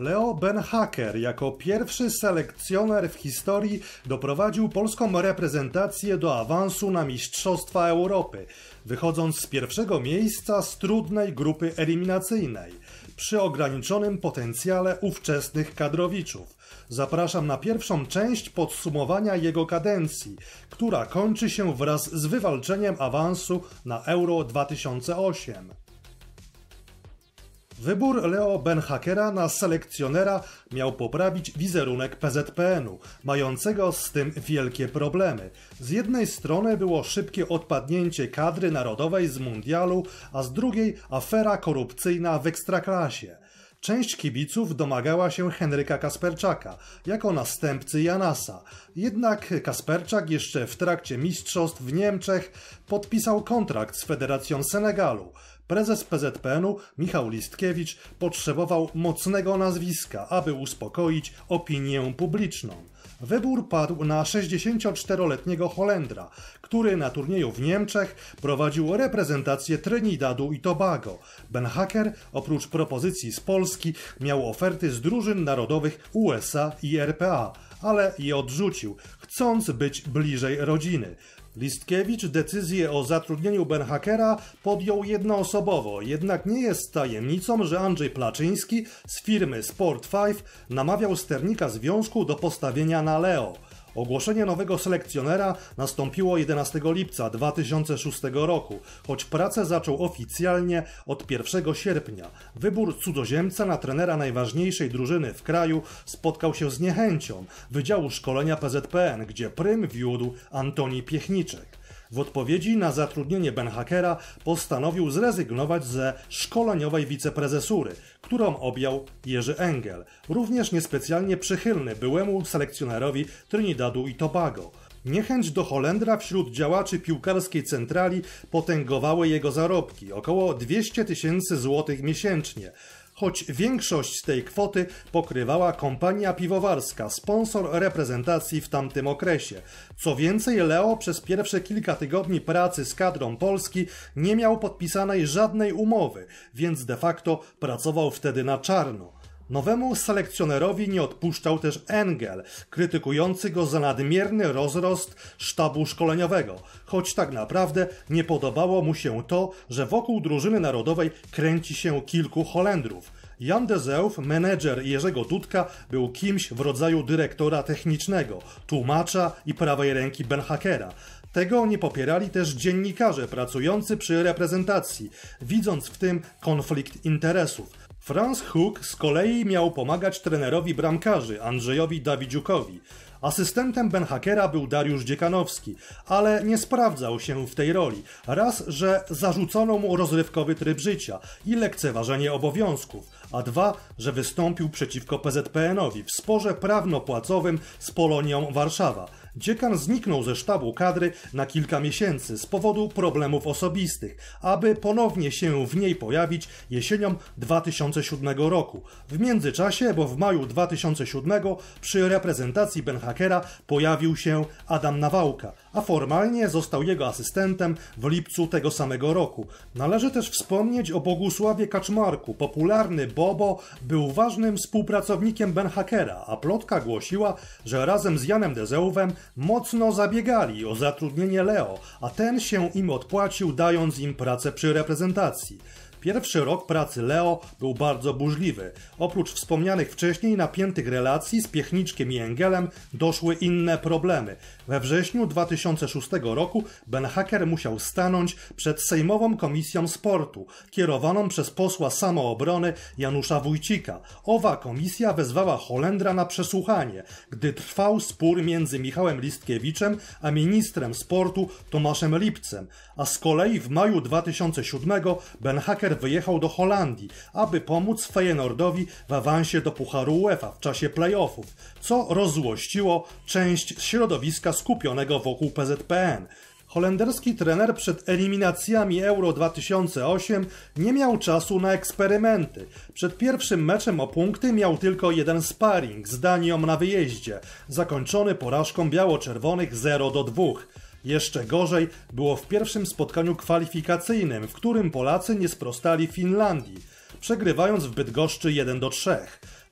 Leo Benhaker jako pierwszy selekcjoner w historii doprowadził polską reprezentację do awansu na Mistrzostwa Europy, wychodząc z pierwszego miejsca z trudnej grupy eliminacyjnej przy ograniczonym potencjale ówczesnych kadrowiczów. Zapraszam na pierwszą część podsumowania jego kadencji, która kończy się wraz z wywalczeniem awansu na Euro 2008. Wybór Leo Benhakera na selekcjonera miał poprawić wizerunek PZPN-u, mającego z tym wielkie problemy. Z jednej strony było szybkie odpadnięcie kadry narodowej z mundialu, a z drugiej afera korupcyjna w ekstraklasie. Część kibiców domagała się Henryka Kasperczaka jako następcy Janasa. Jednak Kasperczak jeszcze w trakcie mistrzostw w Niemczech podpisał kontrakt z Federacją Senegalu. Prezes PZPN-u Michał Listkiewicz potrzebował mocnego nazwiska, aby uspokoić opinię publiczną. Wybór padł na 64-letniego Holendra, który na turnieju w Niemczech prowadził reprezentację Trinidadu i Tobago. Ben Hacker, oprócz propozycji z Polski, miał oferty z drużyn narodowych USA i RPA, ale je odrzucił, chcąc być bliżej rodziny. Listkiewicz decyzję o zatrudnieniu Benhakera podjął jednoosobowo, jednak nie jest tajemnicą, że Andrzej Placzyński z firmy Sport 5 namawiał sternika związku do postawienia na Leo – Ogłoszenie nowego selekcjonera nastąpiło 11 lipca 2006 roku, choć pracę zaczął oficjalnie od 1 sierpnia. Wybór cudzoziemca na trenera najważniejszej drużyny w kraju spotkał się z niechęcią Wydziału Szkolenia PZPN, gdzie prym wiódł Antoni Piechniczek. W odpowiedzi na zatrudnienie Benhakera postanowił zrezygnować ze szkoleniowej wiceprezesury, którą objął Jerzy Engel, również niespecjalnie przychylny byłemu selekcjonerowi Trinidadu i Tobago. Niechęć do Holendra wśród działaczy piłkarskiej centrali potęgowały jego zarobki, około 200 tysięcy złotych miesięcznie choć większość tej kwoty pokrywała kompania piwowarska, sponsor reprezentacji w tamtym okresie. Co więcej, Leo przez pierwsze kilka tygodni pracy z kadrą Polski nie miał podpisanej żadnej umowy, więc de facto pracował wtedy na czarno. Nowemu selekcjonerowi nie odpuszczał też Engel, krytykujący go za nadmierny rozrost sztabu szkoleniowego, choć tak naprawdę nie podobało mu się to, że wokół drużyny narodowej kręci się kilku Holendrów. Jan de menedżer Jerzego Dudka, był kimś w rodzaju dyrektora technicznego, tłumacza i prawej ręki Benhakera. Tego nie popierali też dziennikarze pracujący przy reprezentacji, widząc w tym konflikt interesów. Franz Hug z kolei miał pomagać trenerowi bramkarzy Andrzejowi Dawidziukowi. Asystentem Benhakera był Dariusz Dziekanowski, ale nie sprawdzał się w tej roli. Raz, że zarzucono mu rozrywkowy tryb życia i lekceważenie obowiązków, a dwa, że wystąpił przeciwko PZPN-owi w sporze prawno-płacowym z Polonią Warszawa. Dziekan zniknął ze sztabu kadry na kilka miesięcy z powodu problemów osobistych, aby ponownie się w niej pojawić jesienią 2007 roku. W międzyczasie, bo w maju 2007 przy reprezentacji Benhakera pojawił się Adam Nawałka a formalnie został jego asystentem w lipcu tego samego roku. Należy też wspomnieć o Bogusławie Kaczmarku. Popularny Bobo był ważnym współpracownikiem Ben Hakera, a plotka głosiła, że razem z Janem Dezeuwem mocno zabiegali o zatrudnienie Leo, a ten się im odpłacił, dając im pracę przy reprezentacji. Pierwszy rok pracy Leo był bardzo burzliwy. Oprócz wspomnianych wcześniej napiętych relacji z Piechniczkiem i Engelem doszły inne problemy. We wrześniu 2006 roku Ben Hacker musiał stanąć przed Sejmową Komisją Sportu, kierowaną przez posła samoobrony Janusza Wójcika. Owa komisja wezwała Holendra na przesłuchanie, gdy trwał spór między Michałem Listkiewiczem a ministrem sportu Tomaszem Lipcem, a z kolei w maju 2007 Ben Hacker Becker wyjechał do Holandii, aby pomóc Feyenoordowi w awansie do Pucharu UEFA w czasie playoffów, co rozzłościło część środowiska skupionego wokół PZPN. Holenderski trener przed eliminacjami Euro 2008 nie miał czasu na eksperymenty. Przed pierwszym meczem o punkty miał tylko jeden sparring z Danią na wyjeździe, zakończony porażką biało-czerwonych 0 do 2. Jeszcze gorzej było w pierwszym spotkaniu kwalifikacyjnym, w którym Polacy nie sprostali Finlandii, przegrywając w Bydgoszczy 1 do 3.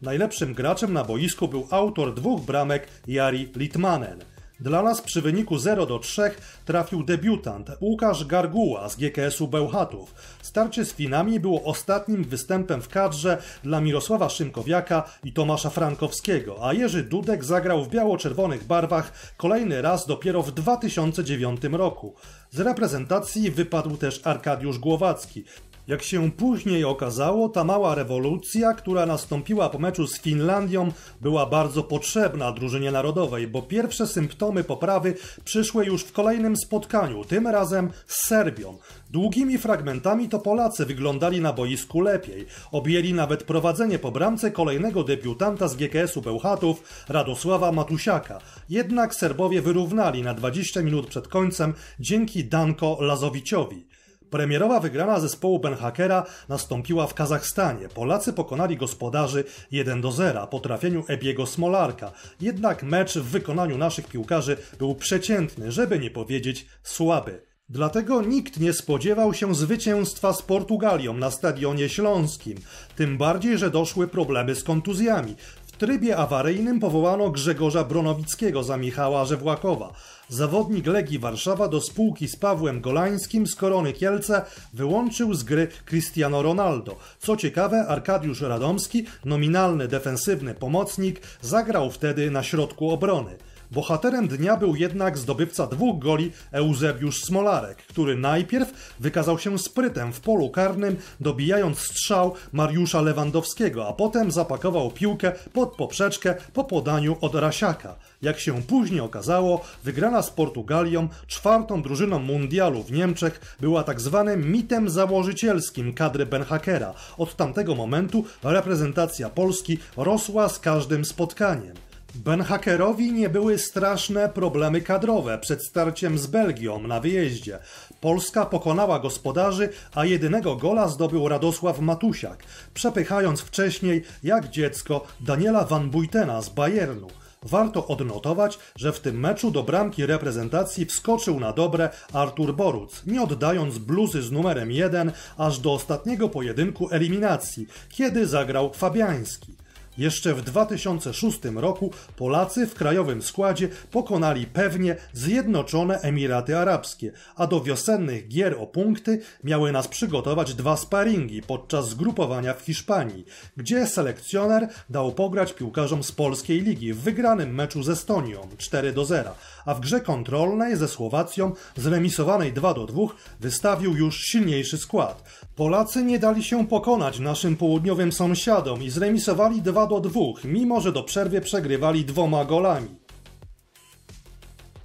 Najlepszym graczem na boisku był autor dwóch bramek Jari Litmanen. Dla nas przy wyniku 0 do 3 trafił debiutant Łukasz Garguła z GKS-u Bełchatów. Starcie z Finami było ostatnim występem w kadrze dla Mirosława Szymkowiaka i Tomasza Frankowskiego, a Jerzy Dudek zagrał w biało-czerwonych barwach kolejny raz dopiero w 2009 roku. Z reprezentacji wypadł też Arkadiusz Głowacki. Jak się później okazało, ta mała rewolucja, która nastąpiła po meczu z Finlandią, była bardzo potrzebna drużynie narodowej, bo pierwsze symptomy poprawy przyszły już w kolejnym spotkaniu, tym razem z Serbią. Długimi fragmentami to Polacy wyglądali na boisku lepiej. Objęli nawet prowadzenie po bramce kolejnego debiutanta z GKS-u Bełchatów, Radosława Matusiaka. Jednak Serbowie wyrównali na 20 minut przed końcem dzięki Danko Lazowiciowi. Premierowa wygrana zespołu Benhakera nastąpiła w Kazachstanie. Polacy pokonali gospodarzy 1 do 0 po trafieniu Ebiego Smolarka. Jednak mecz w wykonaniu naszych piłkarzy był przeciętny, żeby nie powiedzieć słaby. Dlatego nikt nie spodziewał się zwycięstwa z Portugalią na stadionie śląskim, tym bardziej, że doszły problemy z kontuzjami. W trybie awaryjnym powołano Grzegorza Bronowickiego za Michała Żewłakowa. Zawodnik Legii Warszawa do spółki z Pawłem Golańskim z Korony Kielce wyłączył z gry Cristiano Ronaldo. Co ciekawe, Arkadiusz Radomski, nominalny defensywny pomocnik, zagrał wtedy na środku obrony. Bohaterem dnia był jednak zdobywca dwóch goli Eusebiusz Smolarek, który najpierw wykazał się sprytem w polu karnym, dobijając strzał Mariusza Lewandowskiego, a potem zapakował piłkę pod poprzeczkę po podaniu od Rasiaka. Jak się później okazało, wygrana z Portugalią, czwartą drużyną mundialu w Niemczech, była tak zwanym mitem założycielskim kadry Benhakera. Od tamtego momentu reprezentacja Polski rosła z każdym spotkaniem. Benhakerowi nie były straszne problemy kadrowe przed starciem z Belgią na wyjeździe. Polska pokonała gospodarzy, a jedynego gola zdobył Radosław Matusiak, przepychając wcześniej, jak dziecko, Daniela Van Buitena z Bayernu. Warto odnotować, że w tym meczu do bramki reprezentacji wskoczył na dobre Artur Boruc, nie oddając bluzy z numerem 1 aż do ostatniego pojedynku eliminacji, kiedy zagrał Fabiański. Jeszcze w 2006 roku Polacy w krajowym składzie pokonali pewnie Zjednoczone Emiraty Arabskie, a do wiosennych gier o punkty miały nas przygotować dwa sparingi podczas zgrupowania w Hiszpanii, gdzie selekcjoner dał pograć piłkarzom z polskiej ligi w wygranym meczu z Estonią 4 do 0, a w grze kontrolnej ze Słowacją zremisowanej 2 do 2 wystawił już silniejszy skład. Polacy nie dali się pokonać naszym południowym sąsiadom i zremisowali 2 do dwóch, mimo że do przerwy przegrywali dwoma golami.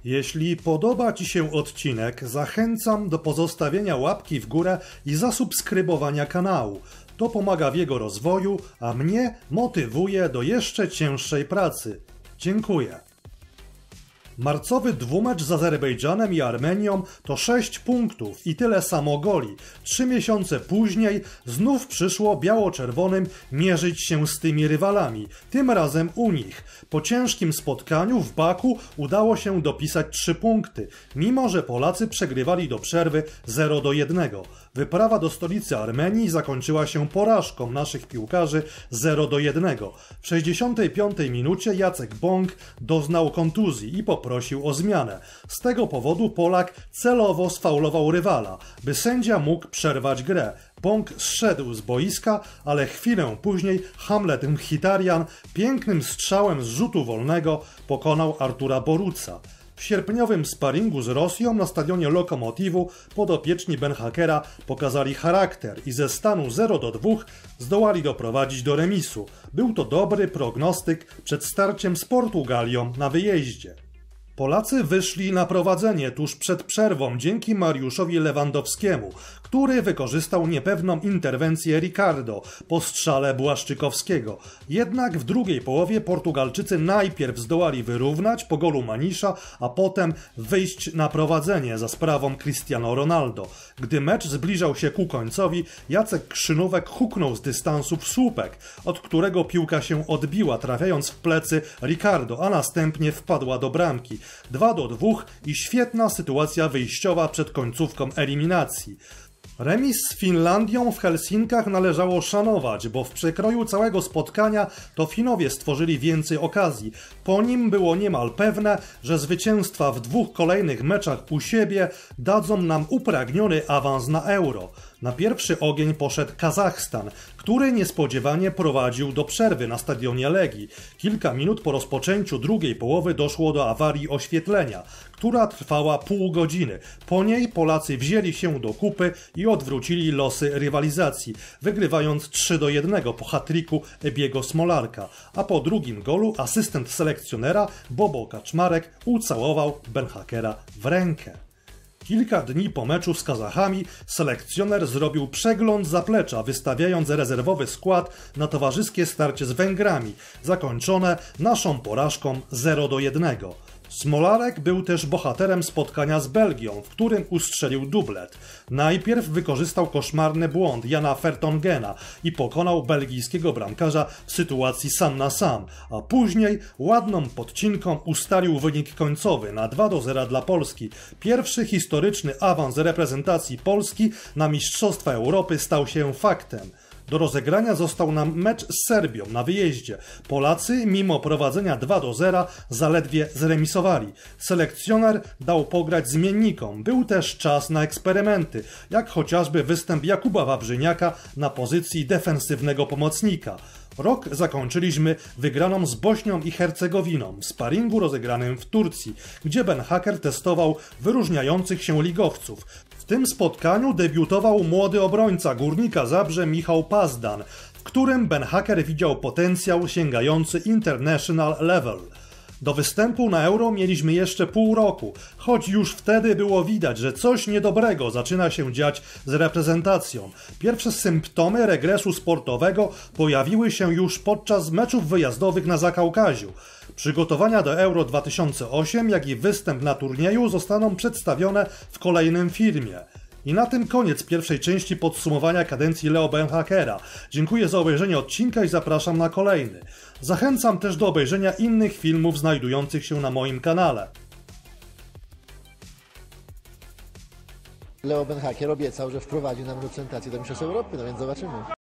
Jeśli podoba Ci się odcinek, zachęcam do pozostawienia łapki w górę i zasubskrybowania kanału. To pomaga w jego rozwoju, a mnie motywuje do jeszcze cięższej pracy. Dziękuję. Marcowy dwumecz z Azerbejdżanem i Armenią to 6 punktów i tyle samo goli. Trzy miesiące później znów przyszło biało-czerwonym mierzyć się z tymi rywalami, tym razem u nich. Po ciężkim spotkaniu w Baku udało się dopisać 3 punkty, mimo że Polacy przegrywali do przerwy 0 do 1. Wyprawa do stolicy Armenii zakończyła się porażką naszych piłkarzy 0 do 1. W 65 minucie Jacek Bąk doznał kontuzji i poprosił o zmianę. Z tego powodu Polak celowo sfaulował rywala, by sędzia mógł przerwać grę. Bąk zszedł z boiska, ale chwilę później Hamlet Mchitarian pięknym strzałem z rzutu wolnego pokonał Artura Boruca. W sierpniowym sparingu z Rosją na stadionie Lokomotivu podopieczni Hakera pokazali charakter i ze stanu 0 do 2 zdołali doprowadzić do remisu. Był to dobry prognostyk przed starciem z Portugalią na wyjeździe. Polacy wyszli na prowadzenie tuż przed przerwą dzięki Mariuszowi Lewandowskiemu, który wykorzystał niepewną interwencję Ricardo po strzale Błaszczykowskiego. Jednak w drugiej połowie Portugalczycy najpierw zdołali wyrównać po golu Manisza, a potem wyjść na prowadzenie za sprawą Cristiano Ronaldo. Gdy mecz zbliżał się ku końcowi, Jacek Krzynówek huknął z dystansu w słupek, od którego piłka się odbiła, trafiając w plecy Ricardo, a następnie wpadła do bramki. 2 do 2 i świetna sytuacja wyjściowa przed końcówką eliminacji. Remis z Finlandią w Helsinkach należało szanować, bo w przekroju całego spotkania to Finowie stworzyli więcej okazji. Po nim było niemal pewne, że zwycięstwa w dwóch kolejnych meczach u siebie dadzą nam upragniony awans na euro. Na pierwszy ogień poszedł Kazachstan, który niespodziewanie prowadził do przerwy na stadionie Legii. Kilka minut po rozpoczęciu drugiej połowy doszło do awarii oświetlenia, która trwała pół godziny. Po niej Polacy wzięli się do kupy i odwrócili losy rywalizacji, wygrywając 3 do 1 po hatriku Ebiego Smolarka, a po drugim golu asystent selekcjonera Bobo Kaczmarek ucałował Benhakera w rękę. Kilka dni po meczu z Kazachami selekcjoner zrobił przegląd zaplecza, wystawiając rezerwowy skład na towarzyskie starcie z Węgrami, zakończone naszą porażką 0 do 1. Smolarek był też bohaterem spotkania z Belgią, w którym ustrzelił dublet. Najpierw wykorzystał koszmarny błąd Jana Fertongena i pokonał belgijskiego bramkarza w sytuacji sam na sam, a później ładną podcinką ustalił wynik końcowy na 2 do 0 dla Polski. Pierwszy historyczny awans reprezentacji Polski na Mistrzostwa Europy stał się faktem. Do rozegrania został nam mecz z Serbią na wyjeździe. Polacy, mimo prowadzenia 2 do 0, zaledwie zremisowali. Selekcjoner dał pograć zmiennikom. Był też czas na eksperymenty, jak chociażby występ Jakuba Wawrzyniaka na pozycji defensywnego pomocnika. Rok zakończyliśmy wygraną z Bośnią i Hercegowiną w sparingu rozegranym w Turcji, gdzie Ben Hacker testował wyróżniających się ligowców tym spotkaniu debiutował młody obrońca Górnika Zabrze Michał Pazdan, w którym Ben Hacker widział potencjał sięgający international level. Do występu na Euro mieliśmy jeszcze pół roku, choć już wtedy było widać, że coś niedobrego zaczyna się dziać z reprezentacją. Pierwsze symptomy regresu sportowego pojawiły się już podczas meczów wyjazdowych na Zakaukaziu. Przygotowania do Euro 2008, jak i występ na turnieju zostaną przedstawione w kolejnym filmie. I na tym koniec pierwszej części podsumowania kadencji Leo Benhakera. Dziękuję za obejrzenie odcinka i zapraszam na kolejny. Zachęcam też do obejrzenia innych filmów znajdujących się na moim kanale. Leo Benhaker obiecał, że wprowadzi nam reprezentację do Mistrzostw Europy, no więc zobaczymy.